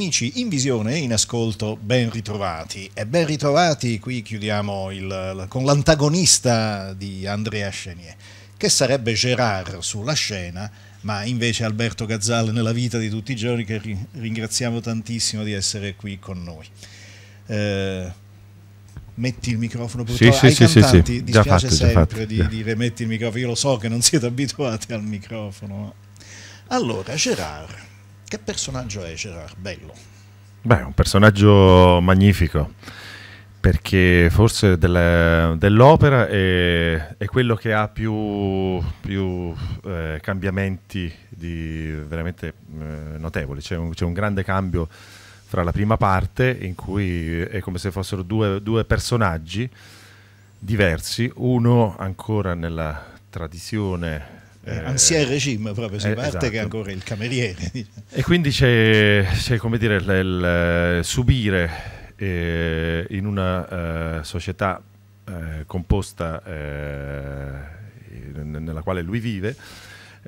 Amici in visione e in ascolto, ben ritrovati. E ben ritrovati, qui chiudiamo il, con l'antagonista di Andrea Chenier, che sarebbe Gerard sulla scena, ma invece Alberto Gazzale nella vita di tutti i giorni, che ringraziamo tantissimo di essere qui con noi. Eh, metti il microfono per sì, sì, ai sì, cantanti sì, dispiace fatto, sempre di dire metti il microfono io lo so che non siete abituati al microfono. allora Gerard che personaggio è Gerard? Bello. Beh, un personaggio magnifico, perché forse delle, dell'opera è, è, quello che ha più, più eh, cambiamenti veramente eh, notevoli. C'è un, un, grande cambio fra la prima parte, in cui è come se fossero due, due personaggi diversi, uno ancora nella tradizione eh, eh Ansia regime proprio si eh, parte esatto. che è esatto. ancora il cameriere. Diciamo. E quindi c'è, c'è come dire, il, il eh, subire eh, in una eh, società eh, composta nella quale lui vive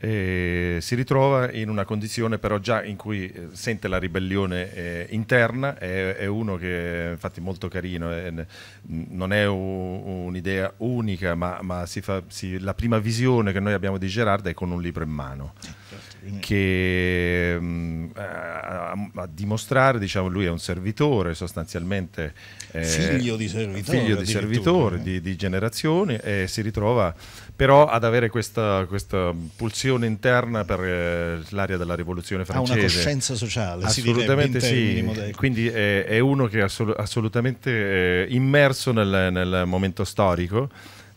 eh, si ritrova in una condizione però già in cui eh, sente la ribellione eh, interna, è, è, uno che è infatti molto carino, è, eh, non è un'idea unica, ma, ma si fa, si, la prima visione che noi abbiamo di Gerard è con un libro in mano. Certo. Mm. che mh, mm, eh, a, a, dimostrare, diciamo, lui è un servitore sostanzialmente. Eh, figlio di servitore. Figlio di, servitore eh. di, di generazioni e si ritrova però ad avere questa, questa pulsione interna per eh, l'area della rivoluzione francese. Ha una coscienza sociale. Assolutamente sì. Quindi è, è, uno che è assolut assolutamente eh, immerso nel, nel momento storico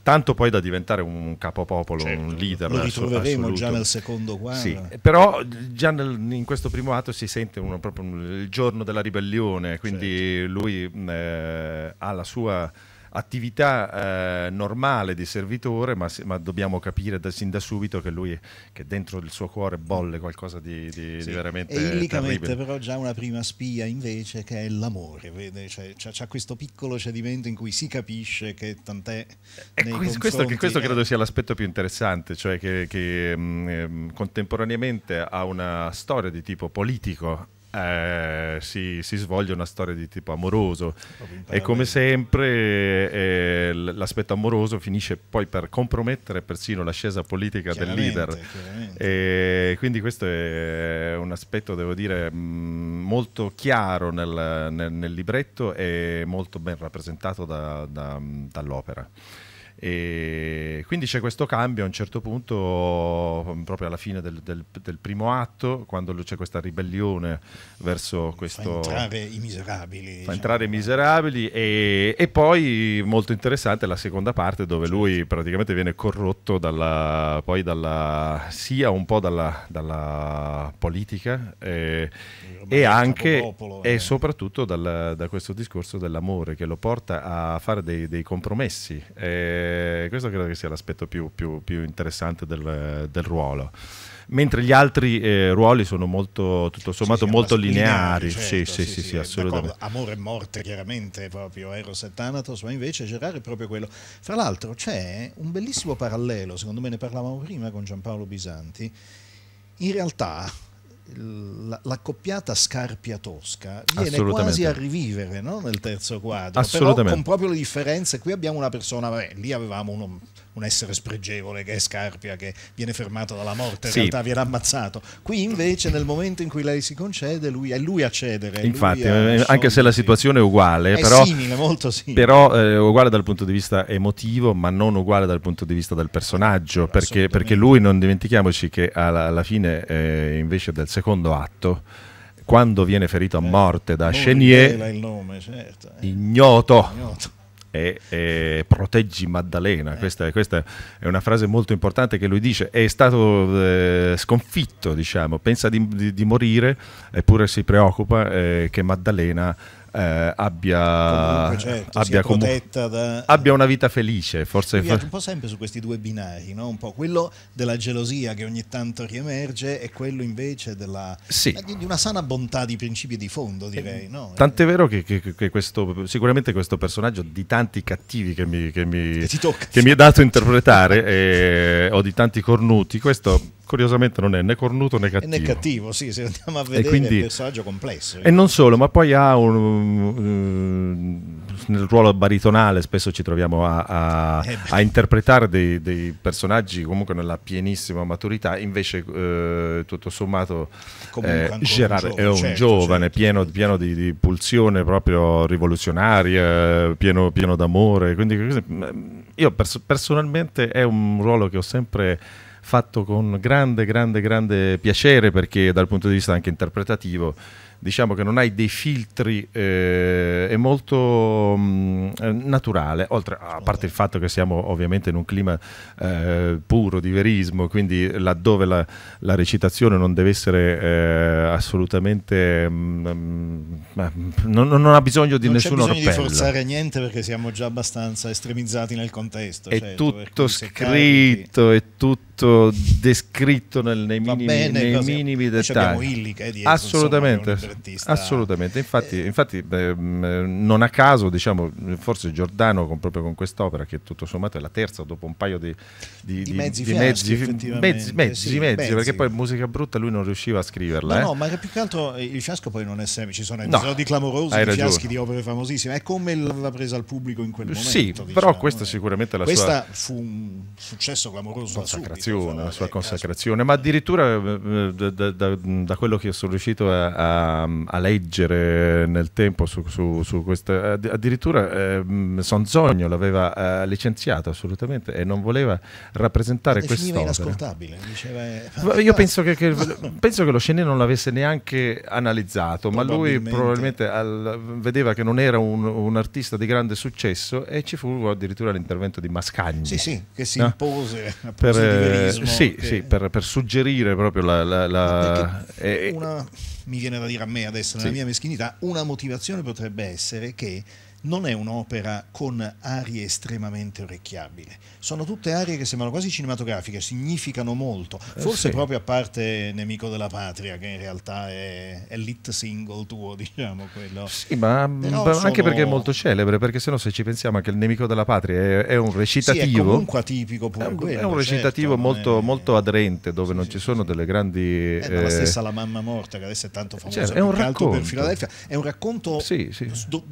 tanto poi da diventare un capopopolo, certo, un leader. Lo eh, ritroveremo assoluto. già nel secondo quadro. Sì, però già nel, in questo primo atto si sente uno, proprio il giorno della ribellione, quindi certo. lui eh, ha la sua attività eh, normale di servitore, ma, ma dobbiamo capire da, sin da subito che lui, che dentro il suo cuore bolle qualcosa di, di, sì. di veramente... E illicamente però già una prima spia invece che è l'amore, vede? Cioè, c'è, questo piccolo cedimento in cui si capisce che tant'è... E eh, questo, questo, questo, credo sia l'aspetto più interessante, cioè che, che mh, mm, ehm, contemporaneamente ha una storia di tipo politico eh, si, si, svolge una storia di tipo amoroso e come sempre eh, l'aspetto amoroso finisce poi per compromettere persino l'ascesa politica del leader. E quindi questo è un aspetto, devo dire, mm, molto chiaro nel, nel, nel libretto e molto ben rappresentato da, da, mm, dall'opera. E quindi c'è questo cambio a un certo punto, proprio alla fine del, del, del primo atto, quando c'è questa ribellione verso questo... Fa entrare i miserabili. Fa diciamo. entrare i miserabili e, e, poi molto interessante la seconda parte dove certo. lui praticamente viene corrotto dalla, poi dalla, sia un po' dalla, dalla politica eh, e, anche popolo, eh. soprattutto dal, da questo discorso dell'amore che lo porta a fare dei, dei compromessi. Eh, eh, questo credo che sia l'aspetto più, più, più, interessante del, del, ruolo. Mentre gli altri eh, ruoli sono molto, tutto sommato, sì, sì, molto lineari. Certo, sì, sì, sì, assolutamente. Amore e morte, chiaramente, proprio Eros eh, e Thanatos, ma invece Gerard è proprio quello. Fra l'altro c'è un bellissimo parallelo, secondo me ne parlavamo prima con Giampaolo Bisanti, in realtà l'accoppiata Scarpia-Tosca viene quasi a rivivere no? nel terzo quadro, però con proprio le differenze, qui abbiamo una persona, vabbè, lì avevamo uno, un essere spregevole che è Scarpia, che viene fermato dalla morte, in sì. realtà viene ammazzato. Qui invece nel momento in cui lei si concede, lui, è lui a cedere. Infatti, a eh, anche se la situazione è uguale, è però, simile, molto simile. Però eh, uguale dal punto di vista emotivo, ma non uguale dal punto di vista del personaggio, perché, perché, lui, non dimentichiamoci che alla, alla fine eh, invece del secondo atto, quando viene ferito a eh, morte da eh, Chenier, nome, certo. Eh. ignoto. ignoto e, e proteggi Maddalena. Eh. Questa, questa, è una frase molto importante che lui dice, è stato eh, sconfitto, diciamo, pensa di, di, di, morire, eppure si preoccupa eh, che Maddalena eh, abbia, certo, abbia, comu- da... abbia, una vita felice. Forse viaggio un po' sempre su questi due binari, no? un po' quello della gelosia che ogni tanto riemerge e quello invece della, sì. di una sana bontà di principi di fondo, eh, direi. No? Tant'è vero che, che, che questo, sicuramente questo personaggio di tanti cattivi che mi, che mi, mi è dato a interpretare, e, eh, o di tanti cornuti, questo curiosamente non è né cornuto né cattivo. Né cattivo, sì, se andiamo a vedere quindi, è un personaggio complesso. E non eh. solo, ma poi ha un, um, nel ruolo baritonale spesso ci troviamo a, a, eh a interpretare dei, dei, personaggi comunque nella pienissima maturità, invece eh, tutto sommato eh, Gerard un giovane, è un certo, giovane certo, pieno, certo. pieno di, di, pulsione proprio rivoluzionaria, pieno, pieno d'amore, quindi eh, io pers- personalmente è un ruolo che ho sempre fatto con grande, grande, grande piacere perché dal punto di vista anche interpretativo diciamo che non hai dei filtri, eh, è molto mh, mm, eh, naturale, oltre a parte il fatto che siamo ovviamente in un clima eh, puro di verismo, quindi laddove la, la recitazione non deve essere eh, assolutamente, mh, mm, mh, mm, non, non, ha bisogno di non nessuno Non c'è bisogno rappello. di forzare niente perché siamo già abbastanza estremizzati nel contesto. È certo, tutto scritto, è tutto tutto descritto nel, nei, minimi, bene, nei minimi dettagli. Illica, dietro, assolutamente, insomma, assolutamente. Infatti, eh. infatti beh, mm, non a caso, diciamo, forse Giordano con, proprio con quest'opera, che tutto sommato è la terza dopo un paio di, di, di mezzi, di fiaschi, mezzi, mezzi, mezzi, sì, mezzi, perché poi musica brutta lui non riusciva a scriverla. No, eh. no ma più che altro eh, il fiasco poi non è semplice, ci sono episodi clamorosi di fiaschi di opere famosissime, è come l'aveva presa al pubblico in quel momento. Sì, diciamo, però questa eh. sicuramente la questa sua... Questa fu un successo clamoroso da dedicazione, la sua consacrazione, ma addirittura eh, eh, da, da, da quello che sono riuscito a, a, a leggere nel tempo su, su, su questa, addirittura eh, Sonzogno l'aveva eh, licenziato assolutamente e non voleva rappresentare questo. inascoltabile, diceva, eh, Io penso che, che, penso che lo Sceni non l'avesse neanche analizzato, ma lui probabilmente al, vedeva che non era un, un artista di grande successo e ci fu addirittura l'intervento di Mascagni. Sì, sì, che si impose per, sì, che... sì per, per, suggerire proprio la... la, la... Eh, una, mi viene da dire a me adesso, nella sì. mia meschinità, una motivazione potrebbe essere che non è un'opera con arie estremamente orecchiabili. Sono tutte arie che sembrano quasi cinematografiche, significano molto, eh, forse sì. proprio a parte Nemico della Patria, che in realtà è, è l'hit single tuo, diciamo quello. Sì, ma, ma anche perché è molto celebre, perché sennò se ci pensiamo anche il Nemico della Patria è, è un recitativo. Sì, è comunque atipico pure è un, quello, è un certo, recitativo certo, molto, è... molto, aderente, dove sì, non ci sono delle grandi... È eh... la eh, stessa La mamma morta, che adesso è tanto certo, famosa, cioè, è un racconto. per Filadelfia, è un racconto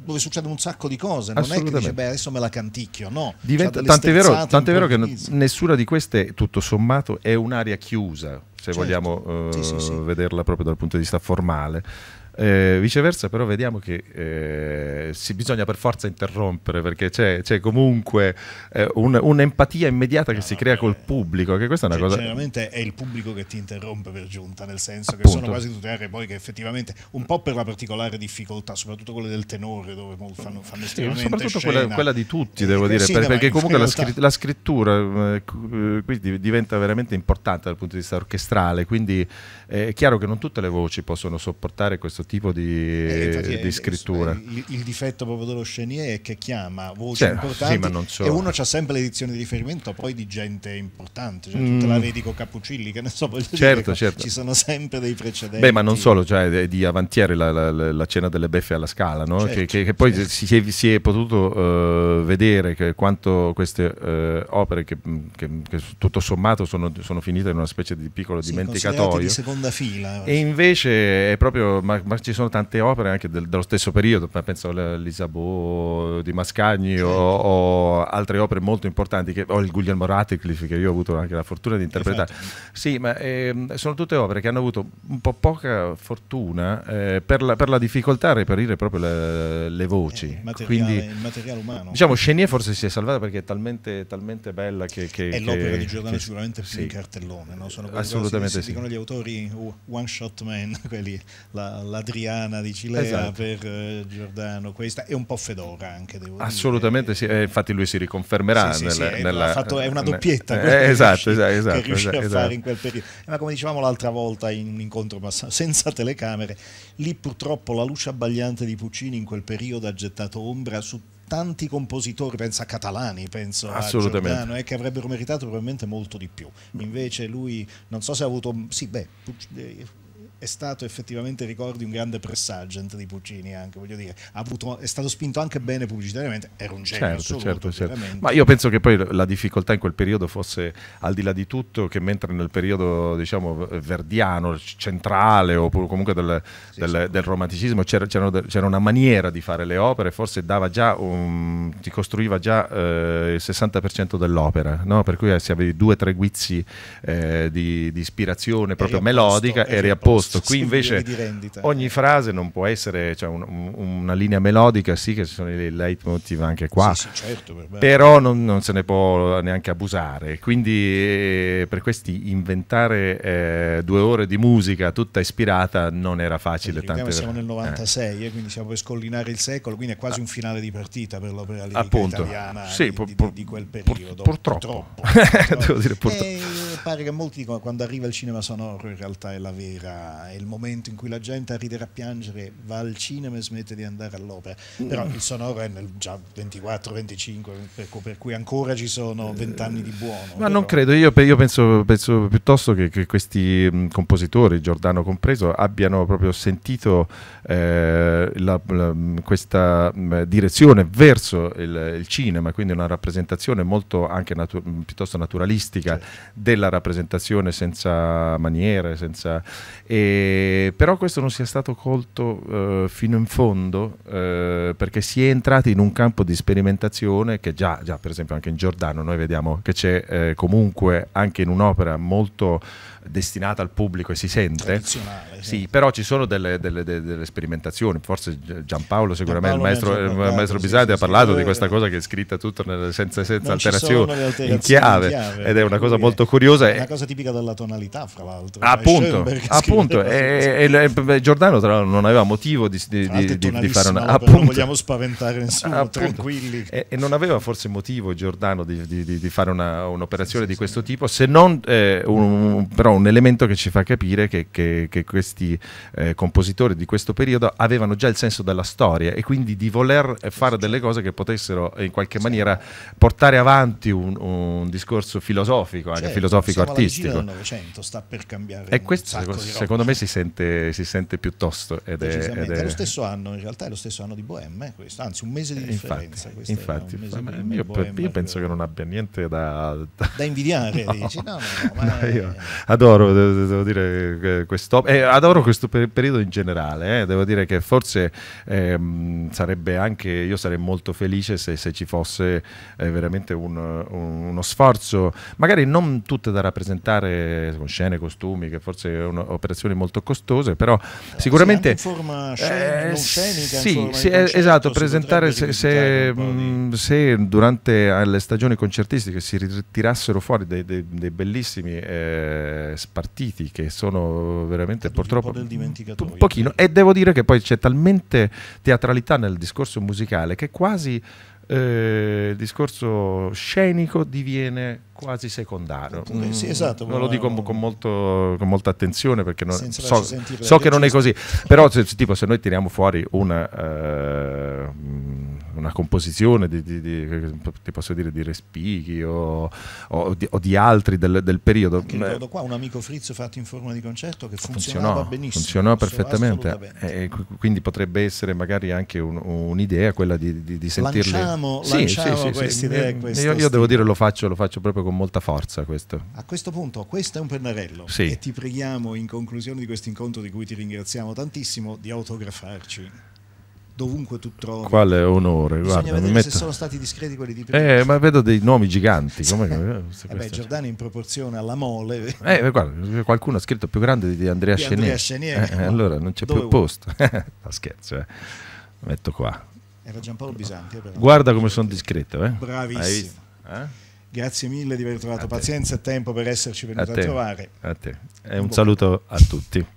dove succede un sacco sacco di cose, non è che dice beh adesso me la canticchio, no. Cioè, Diventa, tant'è, vero, tant'è vero che nessuna di queste, tutto sommato, è un'area chiusa, se certo. vogliamo eh, sì, sì, sì. Eh, vederla proprio dal punto di vista formale. Eh, viceversa, però, vediamo che eh, si bisogna per forza interrompere perché c'è, comunque eh, un'empatia immediata che no, si no, crea eh, col pubblico. Che questa è una cioè, cosa. Generalmente è il pubblico che ti interrompe per giunta, nel senso Appunto. che sono quasi tutte aree poi che effettivamente, un po' per la particolare difficoltà, soprattutto quelle del tenore, dove fanno, fanno estremamente sì, soprattutto quella, quella, di tutti, devo eh, dire, sì, per, perché comunque la, scr la scrittura eh, qui diventa veramente importante dal punto di vista orchestrale. Quindi è chiaro che non tutte le voci possono sopportare questo questo tipo di, eh, di eh, eh, scrittura. Eh, il, il, difetto proprio dello Chenier è che chiama voci cioè, importanti sì, so. e uno ha sempre l'edizione di riferimento poi di gente importante, cioè, mm. la vedi con Capucilli, che ne so, certo, dire, certo. ci sono sempre dei precedenti. Beh, ma non solo, cioè di Avantiere la, la, la cena delle beffe alla scala, no? certo, che, che, che, poi certo. si, è, si, è, potuto uh, vedere che quanto queste uh, opere che, che, tutto sommato sono, sono, finite in una specie di piccolo sì, dimenticatoio. Di seconda fila. E invece è proprio... Ma, ma ma ci sono tante opere anche del, dello stesso periodo, penso all'Isabò di Mascagni o, certo. o, altre opere molto importanti, che, o il Guglielmo Ratcliffe che io ho avuto anche la fortuna di interpretare. Esatto. Sì, ma eh, sono tutte opere che hanno avuto un po' poca fortuna eh, per, la, per, la, difficoltà a reperire proprio le, le voci. Eh, il materiale, Quindi, il materiale umano. Diciamo, Chenier forse si è salvata perché è talmente, talmente bella che... che è l'opera di Giordano che, sicuramente più sì. in cartellone, no? sono quelli che si dicono gli autori uh, one shot man, quelli, la, la Adriana di Cilea esatto. per eh, Giordano, questa è un po' Fedora anche, devo Assolutamente dire. sì, eh, infatti lui si riconfermerà. Sì, sì, nel, sì, eh, nella, fatto, è una doppietta eh, esatto, riuscì, esatto, che riesce esatto, a esatto. fare in quel periodo. Ma come dicevamo l'altra volta in un incontro senza telecamere, lì purtroppo la luce abbagliante di Puccini in quel periodo ha gettato ombra su tanti compositori, penso a Catalani, penso a Giordano, eh, che avrebbero meritato probabilmente molto di più. Invece lui, non so se ha avuto... Sì, beh, è stato effettivamente, ricordi, un grande pressagent di Puccini, anche, voglio dire, avuto, è stato spinto anche bene pubblicitariamente, era un genio certo, assoluto, certo, certo. Ma io penso che poi la difficoltà in quel periodo fosse, al di là di tutto, che mentre nel periodo, diciamo, verdiano, centrale, oppure comunque del, sì, del, sì. del romanticismo, c'era, una maniera di fare le opere, forse dava già un, ti costruiva già eh, il 60% dell'opera, no? per cui eh, se avevi due o tre guizzi eh, di, di, ispirazione proprio eri melodica, eri a posto testo. Qui invece ogni frase non può essere cioè, un, un, una linea melodica, sì che ci sono i leitmotiv anche qua, sì, sì, certo, per però non, non, se ne può neanche abusare. Quindi eh, per questi inventare eh, due ore di musica tutta ispirata non era facile. Tante... Siamo nel 96, eh. eh. quindi siamo per scollinare il secolo, quindi è quasi ah. un finale di partita per l'opera lirica Appunto. italiana sì, di, di, di, quel periodo. Pur, purtroppo. purtroppo. Devo dire purtroppo. E eh, pare che molti dicono quando arriva il cinema sonoro in realtà è la vera, è il momento in cui la gente a ridere a piangere, va al cinema e smette di andare all'opera, mm. però il sonoro è nel, già 24-25, per, per, cui ancora ci sono eh, vent'anni di buono. Ma però. non credo, io, io penso, penso, piuttosto che, che, questi mm, compositori, Giordano compreso, abbiano proprio sentito eh, la, la, mm, questa direzione verso il, il, cinema, quindi una rappresentazione molto anche natu piuttosto naturalistica certo. della rappresentazione, senza maniere, senza... E, però questo non sia stato colto eh, fino in fondo eh, perché si è entrati in un campo di sperimentazione che già, già per esempio anche in Giordano noi vediamo che c'è eh, comunque anche in un'opera molto destinata al pubblico e si sente. Sì, esatto. però ci sono delle, delle, delle, delle, spperimentazioni, forse Giampaolo sicuramente, Giampaolo il maestro, il eh, maestro Bisardi sì, ha parlato sì, di questa cosa che è scritta tutto nelle, senza, senza alterazioni, alterazioni in, chiave, in chiave, ed è una cosa molto curiosa. È una cosa tipica della tonalità, fra l'altro. Eh, appunto, appunto e, e, e, Giordano tra l'altro non aveva motivo di, di, di, di fare una... Appunto, non vogliamo spaventare nessuno, appunto, tranquilli. E, non aveva forse motivo Giordano di, fare un'operazione un di questo tipo, se non eh, un, però un elemento che ci fa capire che, che, che questi eh, compositori di questo periodo avevano già il senso della storia e quindi di voler fare delle cose che potessero eh, in qualche certo. maniera portare avanti un, un discorso filosofico, certo, filosofico-artistico. Il 1900 sta per cambiare. E questo secondo, secondo, me si sente, si sente piuttosto. Ed è, ed è, lo stesso anno, in realtà è lo stesso anno di Bohème, eh, questo. anzi un mese di eh, differenza. Infatti, infatti fa, di io, io, penso che non abbia niente da, da, invidiare. no, dici, no, no, no, ma no, io, ad adoro, devo dire, questo, eh, adoro questo per periodo in generale, eh. devo dire che forse ehm, sarebbe anche, io sarei molto felice se, se ci fosse eh, veramente un, un, uno sforzo, magari non tutte da rappresentare con scene, costumi, che forse sono operazioni molto costose, però no, eh, sicuramente... Sì, in forma scen- non eh, scenica, sì, in sì concetto, esatto, presentare se, se, mh, mm, se, durante le stagioni concertistiche si ritirassero fuori dei, dei, dei bellissimi eh, spartiti che sono veramente Caduti purtroppo un, po del dimenticatoio. un pochino e devo dire che poi c'è talmente teatralità nel discorso musicale che quasi eh, il discorso scenico diviene quasi secondario. Mm, sì, esatto, non lo dico no, con, molto, con, molta attenzione perché non, so, so che non è così, però se, tipo, se noi tiriamo fuori una... Uh, eh, una composizione di, di, di, ti posso dire di Respighi o, o, di, o di, altri del, del periodo. Anche ricordo qua un amico frizzo fatto in forma di concerto che funzionava funzionò, benissimo. Funzionò perfettamente. E eh, quindi potrebbe essere magari anche un'idea quella di, di, sentirli. Lanciamo, sì, lanciamo sì, sì, queste idee. Io, io, devo dire lo faccio, lo faccio proprio con molta forza questo. A questo punto questo è un pennarello e ti preghiamo in conclusione di questo incontro di cui ti ringraziamo tantissimo di autografarci dovunque tu trovi. Quale onore, Bisogna guarda, vedere metto... se sono stati discreti quelli di prima. Eh, ma vedo dei nomi giganti. Come... Eh, eh beh, Giordano in proporzione alla mole. Eh, guarda, qualcuno ha scritto più grande di Andrea Scenier. Scenier eh, allora non c'è Dove più vuoi? posto. no, scherzo, eh. metto qua. Era Giampaolo Bisanti. Eh, però. Guarda come sono discreto. Eh. Bravissimo. Eh? Grazie mille di aver trovato pazienza e tempo per esserci venuto a, a trovare. A te. E un, un saluto a tutti.